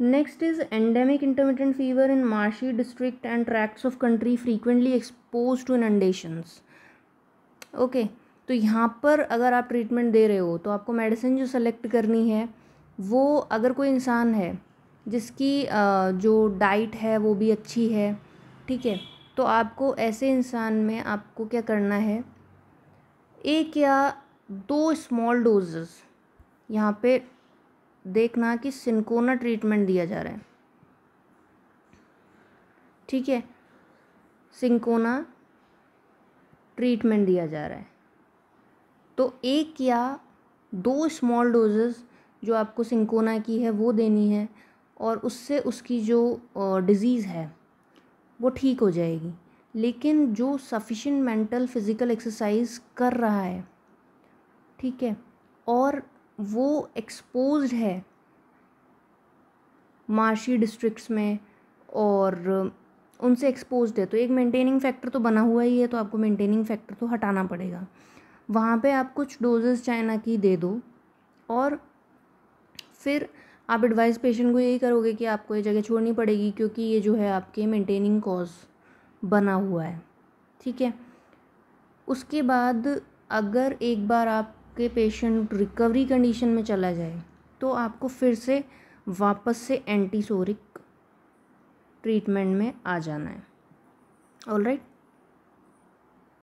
next is endemic intermediate fever in marshy district and tracts of country frequently expose to inundations okay तो यहाँ पर अगर आप treatment दे रहे हो तो आपको मेडिसिन जो सेलेक्ट करनी है वो अगर कोई इंसान है जिसकी जो डाइट है वो भी अच्छी है ठीक है तो आपको ऐसे इंसान में आपको क्या करना है एक या दो स्मॉल डोजेस यहाँ पे देखना कि सिंकोना ट्रीटमेंट दिया जा रहा है ठीक है सिंकोना ट्रीटमेंट दिया जा रहा है तो एक या दो स्मॉल डोजेस जो आपको सिंकोना की है वो देनी है और उससे उसकी जो डिज़ीज़ है वो ठीक हो जाएगी लेकिन जो सफिशेंट मेंटल फिज़िकल एक्सरसाइज कर रहा है ठीक है और वो एक्सपोज है मार्शी डिस्ट्रिक्ट्स में और उनसे एक्सपोज है तो एक मेंटेनिंग फैक्टर तो बना हुआ ही है तो आपको मेंटेनिंग फैक्टर तो हटाना पड़ेगा वहाँ पे आप कुछ डोजेस चाइना की दे दो और फिर आप एडवाइस पेशेंट को यही करोगे कि आपको ये जगह छोड़नी पड़ेगी क्योंकि ये जो है आपके मेंटेनिंग कॉज बना हुआ है ठीक है उसके बाद अगर एक बार आप के पेशेंट रिकवरी कंडीशन में चला जाए तो आपको फिर से वापस से एंटीसोरिक ट्रीटमेंट में आ जाना है ऑल राइट